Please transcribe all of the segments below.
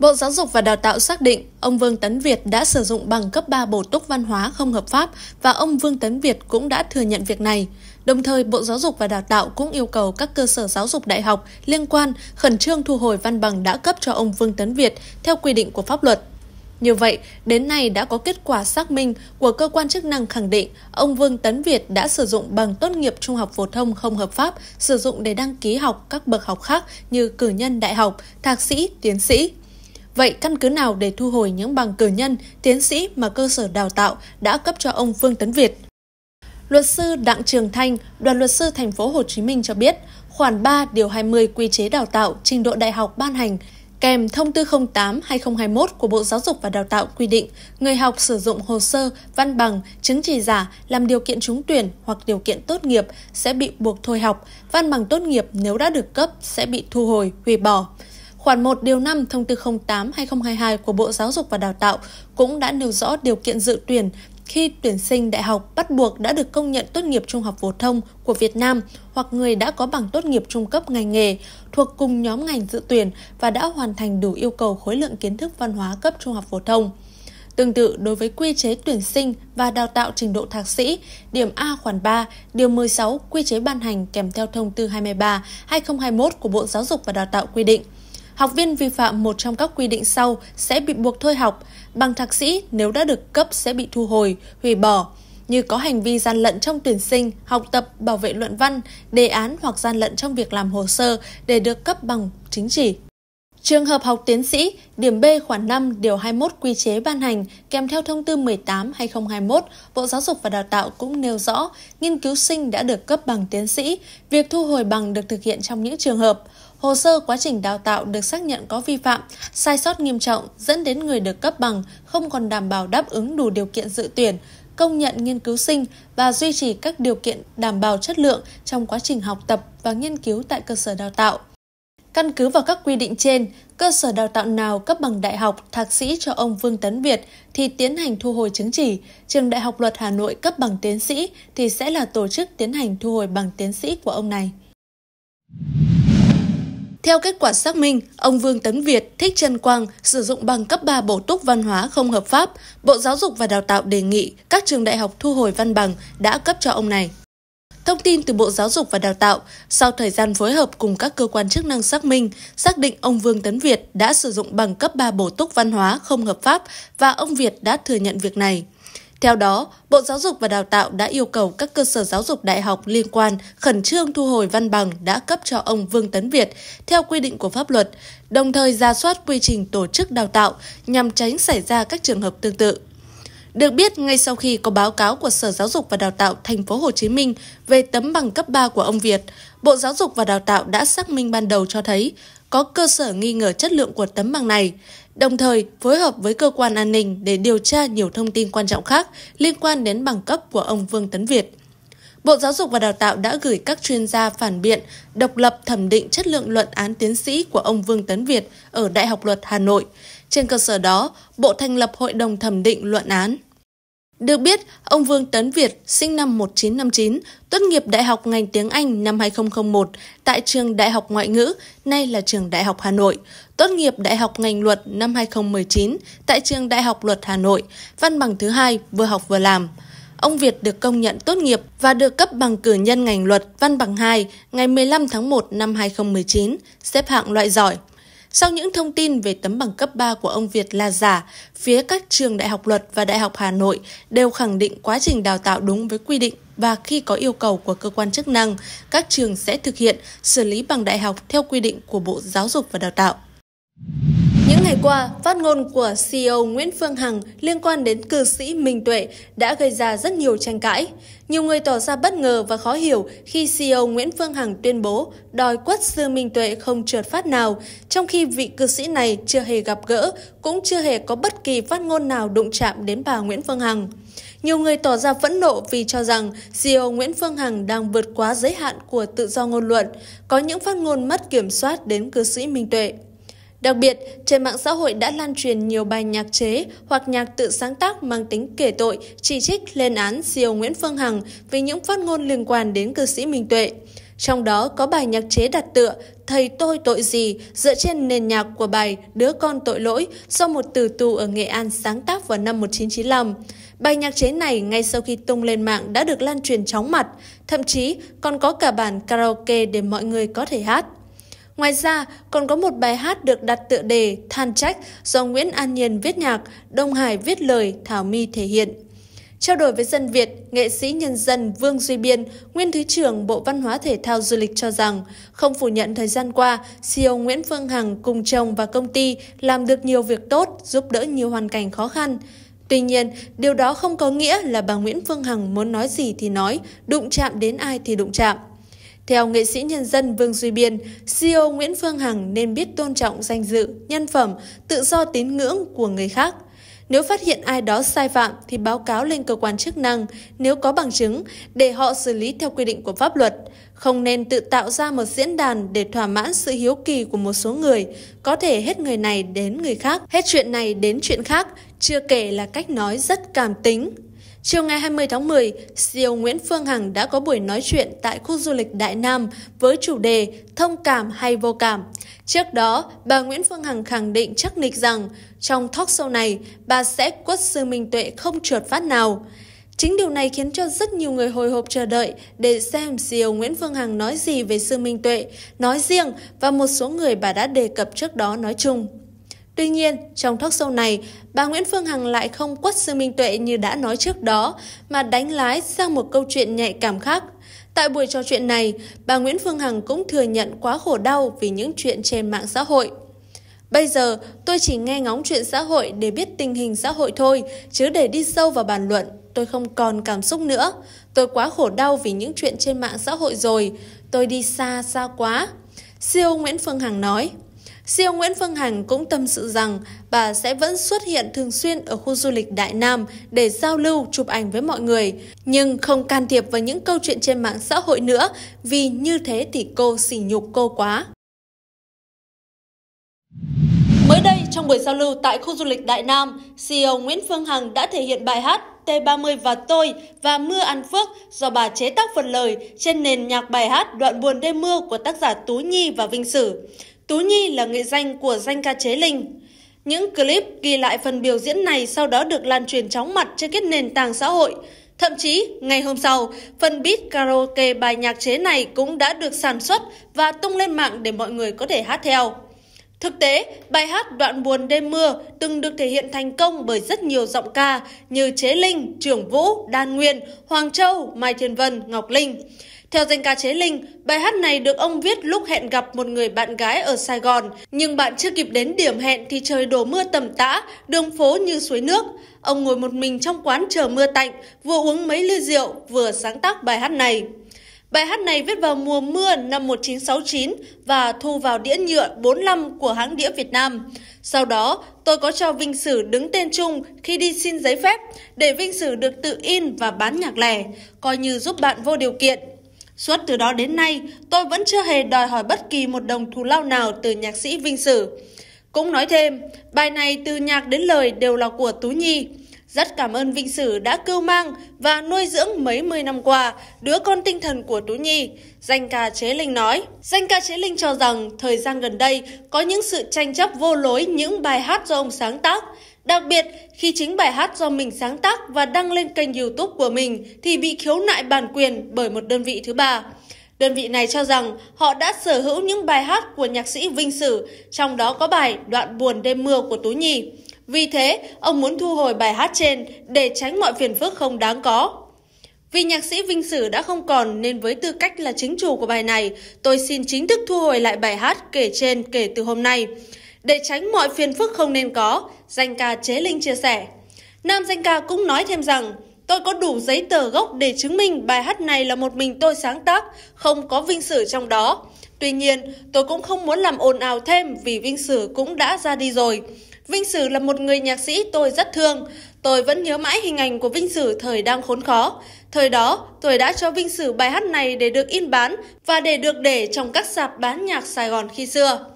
Bộ Giáo dục và Đào tạo xác định ông Vương Tấn Việt đã sử dụng bằng cấp 3 bổ túc văn hóa không hợp pháp và ông Vương Tấn Việt cũng đã thừa nhận việc này. Đồng thời, Bộ Giáo dục và Đào tạo cũng yêu cầu các cơ sở giáo dục đại học liên quan khẩn trương thu hồi văn bằng đã cấp cho ông Vương Tấn Việt theo quy định của pháp luật. Như vậy, đến nay đã có kết quả xác minh của cơ quan chức năng khẳng định ông Vương Tấn Việt đã sử dụng bằng tốt nghiệp trung học phổ thông không hợp pháp, sử dụng để đăng ký học các bậc học khác như cử nhân đại học, thạc sĩ, tiến sĩ. Vậy căn cứ nào để thu hồi những bằng cử nhân, tiến sĩ mà cơ sở đào tạo đã cấp cho ông Vương Tấn Việt? Luật sư Đặng Trường Thanh, đoàn luật sư thành phố Hồ Chí Minh cho biết, khoản 3 điều 20 quy chế đào tạo trình độ đại học ban hành kèm thông tư 08-2021 của Bộ Giáo dục và Đào tạo quy định người học sử dụng hồ sơ, văn bằng, chứng chỉ giả làm điều kiện trúng tuyển hoặc điều kiện tốt nghiệp sẽ bị buộc thôi học, văn bằng tốt nghiệp nếu đã được cấp sẽ bị thu hồi, hủy bỏ. Khoản 1 điều 5 thông tư 08-2022 của Bộ Giáo dục và Đào tạo cũng đã nêu rõ điều kiện dự tuyển khi tuyển sinh đại học bắt buộc đã được công nhận tốt nghiệp trung học phổ thông của Việt Nam hoặc người đã có bằng tốt nghiệp trung cấp ngành nghề thuộc cùng nhóm ngành dự tuyển và đã hoàn thành đủ yêu cầu khối lượng kiến thức văn hóa cấp trung học phổ thông. Tương tự đối với quy chế tuyển sinh và đào tạo trình độ thạc sĩ, điểm A khoản 3, điều 16 quy chế ban hành kèm theo thông tư 23/2021 của Bộ Giáo dục và Đào tạo quy định Học viên vi phạm một trong các quy định sau sẽ bị buộc thôi học, bằng thạc sĩ nếu đã được cấp sẽ bị thu hồi, hủy bỏ, như có hành vi gian lận trong tuyển sinh, học tập, bảo vệ luận văn, đề án hoặc gian lận trong việc làm hồ sơ để được cấp bằng chính chỉ. Trường hợp học tiến sĩ, điểm B khoản 5 điều 21 quy chế ban hành kèm theo thông tư 18/2021, Bộ Giáo dục và Đào tạo cũng nêu rõ, nghiên cứu sinh đã được cấp bằng tiến sĩ, việc thu hồi bằng được thực hiện trong những trường hợp Hồ sơ quá trình đào tạo được xác nhận có vi phạm, sai sót nghiêm trọng dẫn đến người được cấp bằng không còn đảm bảo đáp ứng đủ điều kiện dự tuyển, công nhận nghiên cứu sinh và duy trì các điều kiện đảm bảo chất lượng trong quá trình học tập và nghiên cứu tại cơ sở đào tạo. Căn cứ vào các quy định trên, cơ sở đào tạo nào cấp bằng đại học, thạc sĩ cho ông Vương Tấn Việt thì tiến hành thu hồi chứng chỉ, trường Đại học Luật Hà Nội cấp bằng tiến sĩ thì sẽ là tổ chức tiến hành thu hồi bằng tiến sĩ của ông này. Theo kết quả xác minh, ông Vương Tấn Việt, Thích Trần Quang sử dụng bằng cấp 3 bổ túc văn hóa không hợp pháp. Bộ Giáo dục và Đào tạo đề nghị các trường đại học thu hồi văn bằng đã cấp cho ông này. Thông tin từ Bộ Giáo dục và Đào tạo, sau thời gian phối hợp cùng các cơ quan chức năng xác minh, xác định ông Vương Tấn Việt đã sử dụng bằng cấp 3 bổ túc văn hóa không hợp pháp và ông Việt đã thừa nhận việc này. Theo đó, Bộ Giáo dục và Đào tạo đã yêu cầu các cơ sở giáo dục đại học liên quan khẩn trương thu hồi văn bằng đã cấp cho ông Vương Tấn Việt theo quy định của pháp luật, đồng thời ra soát quy trình tổ chức đào tạo nhằm tránh xảy ra các trường hợp tương tự. Được biết, ngay sau khi có báo cáo của Sở Giáo dục và Đào tạo Thành phố Hồ Chí Minh về tấm bằng cấp 3 của ông Việt, Bộ Giáo dục và Đào tạo đã xác minh ban đầu cho thấy có cơ sở nghi ngờ chất lượng của tấm bằng này, đồng thời phối hợp với cơ quan an ninh để điều tra nhiều thông tin quan trọng khác liên quan đến bằng cấp của ông Vương Tấn Việt. Bộ Giáo dục và Đào tạo đã gửi các chuyên gia phản biện độc lập thẩm định chất lượng luận án tiến sĩ của ông Vương Tấn Việt ở Đại học Luật Hà Nội. Trên cơ sở đó, Bộ thành lập Hội đồng thẩm định luận án. Được biết, ông Vương Tấn Việt, sinh năm 1959, tốt nghiệp Đại học ngành tiếng Anh năm 2001 tại trường Đại học Ngoại ngữ, nay là trường Đại học Hà Nội, tốt nghiệp Đại học ngành Luật năm 2019 tại trường Đại học Luật Hà Nội, văn bằng thứ hai vừa học vừa làm. Ông Việt được công nhận tốt nghiệp và được cấp bằng cử nhân ngành luật văn bằng 2 ngày 15 tháng 1 năm 2019, xếp hạng loại giỏi sau những thông tin về tấm bằng cấp 3 của ông Việt là giả, phía các trường Đại học Luật và Đại học Hà Nội đều khẳng định quá trình đào tạo đúng với quy định và khi có yêu cầu của cơ quan chức năng, các trường sẽ thực hiện xử lý bằng đại học theo quy định của Bộ Giáo dục và Đào tạo. Những ngày qua, phát ngôn của CEO Nguyễn Phương Hằng liên quan đến cư sĩ Minh Tuệ đã gây ra rất nhiều tranh cãi. Nhiều người tỏ ra bất ngờ và khó hiểu khi CEO Nguyễn Phương Hằng tuyên bố đòi quất sư Minh Tuệ không trượt phát nào, trong khi vị cư sĩ này chưa hề gặp gỡ, cũng chưa hề có bất kỳ phát ngôn nào đụng chạm đến bà Nguyễn Phương Hằng. Nhiều người tỏ ra phẫn nộ vì cho rằng CEO Nguyễn Phương Hằng đang vượt quá giới hạn của tự do ngôn luận, có những phát ngôn mất kiểm soát đến cư sĩ Minh Tuệ. Đặc biệt, trên mạng xã hội đã lan truyền nhiều bài nhạc chế hoặc nhạc tự sáng tác mang tính kể tội, chỉ trích lên án CEO Nguyễn Phương Hằng vì những phát ngôn liên quan đến cư sĩ Minh Tuệ. Trong đó có bài nhạc chế đặt tựa Thầy tôi tội gì dựa trên nền nhạc của bài Đứa con tội lỗi do một tử tù ở Nghệ An sáng tác vào năm 1995. Bài nhạc chế này ngay sau khi tung lên mạng đã được lan truyền chóng mặt, thậm chí còn có cả bản karaoke để mọi người có thể hát. Ngoài ra, còn có một bài hát được đặt tựa đề Than Trách do Nguyễn An Nhiên viết nhạc, Đông Hải viết lời, Thảo My thể hiện. Trao đổi với dân Việt, nghệ sĩ nhân dân Vương Duy Biên, Nguyên Thứ trưởng Bộ Văn hóa Thể thao Du lịch cho rằng, không phủ nhận thời gian qua, CEO Nguyễn Phương Hằng cùng chồng và công ty làm được nhiều việc tốt, giúp đỡ nhiều hoàn cảnh khó khăn. Tuy nhiên, điều đó không có nghĩa là bà Nguyễn Phương Hằng muốn nói gì thì nói, đụng chạm đến ai thì đụng chạm. Theo nghệ sĩ nhân dân Vương Duy Biên, CEO Nguyễn Phương Hằng nên biết tôn trọng danh dự, nhân phẩm, tự do tín ngưỡng của người khác. Nếu phát hiện ai đó sai phạm thì báo cáo lên cơ quan chức năng nếu có bằng chứng để họ xử lý theo quy định của pháp luật. Không nên tự tạo ra một diễn đàn để thỏa mãn sự hiếu kỳ của một số người, có thể hết người này đến người khác, hết chuyện này đến chuyện khác, chưa kể là cách nói rất cảm tính, Chiều ngày 20 tháng 10, CEO Nguyễn Phương Hằng đã có buổi nói chuyện tại khu du lịch Đại Nam với chủ đề Thông cảm hay vô cảm. Trước đó, bà Nguyễn Phương Hằng khẳng định chắc nịch rằng trong talk show này, bà sẽ quất sư Minh Tuệ không trượt phát nào. Chính điều này khiến cho rất nhiều người hồi hộp chờ đợi để xem CEO Nguyễn Phương Hằng nói gì về sư Minh Tuệ, nói riêng và một số người bà đã đề cập trước đó nói chung. Tuy nhiên, trong thóc sâu này, bà Nguyễn Phương Hằng lại không quất sư Minh Tuệ như đã nói trước đó, mà đánh lái sang một câu chuyện nhạy cảm khác. Tại buổi trò chuyện này, bà Nguyễn Phương Hằng cũng thừa nhận quá khổ đau vì những chuyện trên mạng xã hội. Bây giờ, tôi chỉ nghe ngóng chuyện xã hội để biết tình hình xã hội thôi, chứ để đi sâu vào bàn luận, tôi không còn cảm xúc nữa. Tôi quá khổ đau vì những chuyện trên mạng xã hội rồi, tôi đi xa xa quá. ceo Nguyễn Phương Hằng nói. Riêng Nguyễn Phương Hằng cũng tâm sự rằng bà sẽ vẫn xuất hiện thường xuyên ở khu du lịch Đại Nam để giao lưu, chụp ảnh với mọi người, nhưng không can thiệp vào những câu chuyện trên mạng xã hội nữa vì như thế thì cô sỉ nhục cô quá. Mới đây, trong buổi giao lưu tại khu du lịch Đại Nam, CEO Nguyễn Phương Hằng đã thể hiện bài hát T30 và tôi và Mưa ăn phước do bà chế tác phần lời trên nền nhạc bài hát Đoạn buồn đêm mưa của tác giả Tú Nhi và Vinh Sử. Tú Nhi là nghệ danh của danh ca chế Linh. Những clip ghi lại phần biểu diễn này sau đó được lan truyền chóng mặt trên các nền tảng xã hội. Thậm chí, ngày hôm sau, phần beat karaoke bài nhạc chế này cũng đã được sản xuất và tung lên mạng để mọi người có thể hát theo. Thực tế, bài hát Đoạn buồn đêm mưa từng được thể hiện thành công bởi rất nhiều giọng ca như Chế Linh, Trường Vũ, Đan Nguyên, Hoàng Châu, Mai Thiên Vân, Ngọc Linh. Theo danh ca Chế Linh, bài hát này được ông viết lúc hẹn gặp một người bạn gái ở Sài Gòn, nhưng bạn chưa kịp đến điểm hẹn thì trời đổ mưa tầm tã, đường phố như suối nước. Ông ngồi một mình trong quán chờ mưa tạnh, vừa uống mấy ly rượu, vừa sáng tác bài hát này. Bài hát này viết vào mùa mưa năm 1969 và thu vào đĩa nhựa 45 của hãng đĩa Việt Nam. Sau đó, tôi có cho Vinh Sử đứng tên chung khi đi xin giấy phép để Vinh Sử được tự in và bán nhạc lẻ, coi như giúp bạn vô điều kiện. Suốt từ đó đến nay, tôi vẫn chưa hề đòi hỏi bất kỳ một đồng thù lao nào từ nhạc sĩ Vinh Sử. Cũng nói thêm, bài này từ nhạc đến lời đều là của Tú Nhi. Rất cảm ơn Vinh Sử đã cưu mang và nuôi dưỡng mấy mươi năm qua đứa con tinh thần của Tú Nhi. Danh ca Chế Linh nói, danh ca Chế Linh cho rằng thời gian gần đây có những sự tranh chấp vô lối những bài hát do ông sáng tác. Đặc biệt, khi chính bài hát do mình sáng tác và đăng lên kênh youtube của mình thì bị khiếu nại bản quyền bởi một đơn vị thứ ba. Đơn vị này cho rằng họ đã sở hữu những bài hát của nhạc sĩ Vinh Sử, trong đó có bài Đoạn buồn đêm mưa của Tú Nhi. Vì thế, ông muốn thu hồi bài hát trên để tránh mọi phiền phức không đáng có. Vì nhạc sĩ Vinh Sử đã không còn nên với tư cách là chính chủ của bài này, tôi xin chính thức thu hồi lại bài hát kể trên kể từ hôm nay. Để tránh mọi phiền phức không nên có, danh ca Chế Linh chia sẻ. Nam danh ca cũng nói thêm rằng, tôi có đủ giấy tờ gốc để chứng minh bài hát này là một mình tôi sáng tác, không có Vinh Sử trong đó. Tuy nhiên, tôi cũng không muốn làm ồn ào thêm vì Vinh Sử cũng đã ra đi rồi. Vinh Sử là một người nhạc sĩ tôi rất thương. Tôi vẫn nhớ mãi hình ảnh của Vinh Sử thời đang khốn khó. Thời đó, tôi đã cho Vinh Sử bài hát này để được in bán và để được để trong các sạp bán nhạc Sài Gòn khi xưa.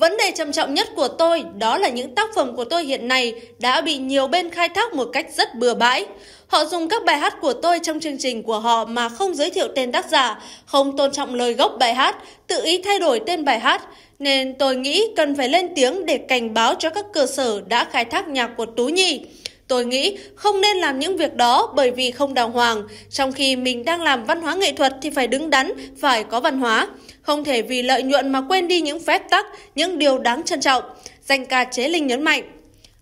Vấn đề trầm trọng nhất của tôi đó là những tác phẩm của tôi hiện nay đã bị nhiều bên khai thác một cách rất bừa bãi. Họ dùng các bài hát của tôi trong chương trình của họ mà không giới thiệu tên tác giả, không tôn trọng lời gốc bài hát, tự ý thay đổi tên bài hát. Nên tôi nghĩ cần phải lên tiếng để cảnh báo cho các cơ sở đã khai thác nhạc của Tú Nhi. Tôi nghĩ không nên làm những việc đó bởi vì không đàng hoàng. Trong khi mình đang làm văn hóa nghệ thuật thì phải đứng đắn, phải có văn hóa. Không thể vì lợi nhuận mà quên đi những phép tắc, những điều đáng trân trọng. Danh ca Chế Linh nhấn mạnh.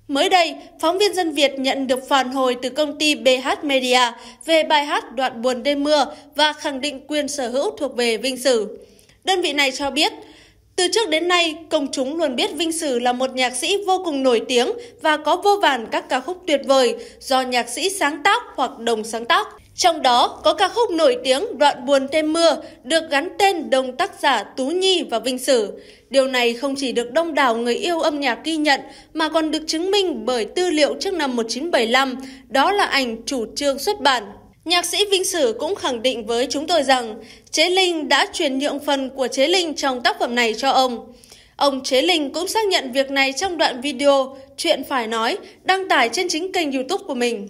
Mới đây, phóng viên dân Việt nhận được phản hồi từ công ty BH Media về bài hát Đoạn buồn đêm mưa và khẳng định quyền sở hữu thuộc về Vinh Sử. Đơn vị này cho biết, từ trước đến nay, công chúng luôn biết Vinh Sử là một nhạc sĩ vô cùng nổi tiếng và có vô vàn các ca khúc tuyệt vời do nhạc sĩ sáng tác hoặc đồng sáng tác. Trong đó có ca khúc nổi tiếng Đoạn buồn thêm mưa được gắn tên đồng tác giả Tú Nhi và Vinh Sử. Điều này không chỉ được đông đảo người yêu âm nhạc ghi nhận mà còn được chứng minh bởi tư liệu trước năm 1975, đó là ảnh chủ trương xuất bản Nhạc sĩ Vinh Sử cũng khẳng định với chúng tôi rằng Chế Linh đã chuyển nhượng phần của Chế Linh trong tác phẩm này cho ông. Ông Chế Linh cũng xác nhận việc này trong đoạn video Chuyện Phải Nói đăng tải trên chính kênh youtube của mình.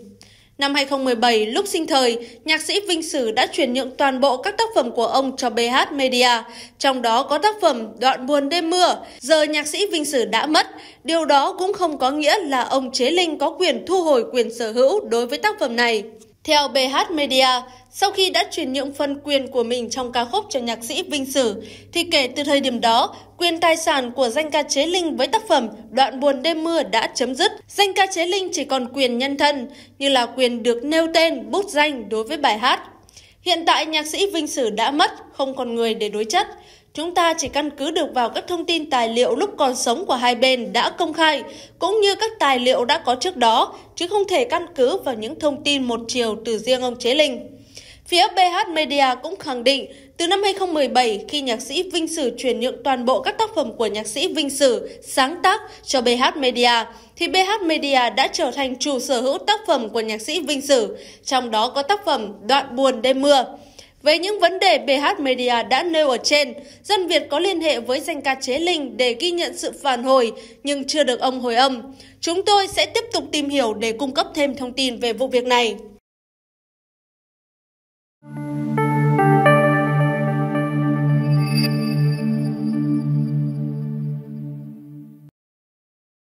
Năm 2017, lúc sinh thời, nhạc sĩ Vinh Sử đã chuyển nhượng toàn bộ các tác phẩm của ông cho BH Media, trong đó có tác phẩm Đoạn buồn đêm mưa. Giờ nhạc sĩ Vinh Sử đã mất, điều đó cũng không có nghĩa là ông Chế Linh có quyền thu hồi quyền sở hữu đối với tác phẩm này. Theo BH Media, sau khi đã chuyển nhượng phân quyền của mình trong ca khúc cho nhạc sĩ Vinh Sử, thì kể từ thời điểm đó, quyền tài sản của danh ca Chế Linh với tác phẩm Đoạn buồn đêm mưa đã chấm dứt. Danh ca Chế Linh chỉ còn quyền nhân thân, như là quyền được nêu tên, bút danh đối với bài hát. Hiện tại nhạc sĩ Vinh Sử đã mất, không còn người để đối chất. Chúng ta chỉ căn cứ được vào các thông tin tài liệu lúc còn sống của hai bên đã công khai, cũng như các tài liệu đã có trước đó, chứ không thể căn cứ vào những thông tin một chiều từ riêng ông Chế Linh. Phía BH Media cũng khẳng định, từ năm 2017, khi nhạc sĩ Vinh Sử chuyển nhượng toàn bộ các tác phẩm của nhạc sĩ Vinh Sử sáng tác cho BH Media, thì BH Media đã trở thành chủ sở hữu tác phẩm của nhạc sĩ Vinh Sử, trong đó có tác phẩm Đoạn buồn đêm mưa. Về những vấn đề BH Media đã nêu ở trên, dân Việt có liên hệ với danh ca Chế Linh để ghi nhận sự phản hồi nhưng chưa được ông hồi âm. Chúng tôi sẽ tiếp tục tìm hiểu để cung cấp thêm thông tin về vụ việc này.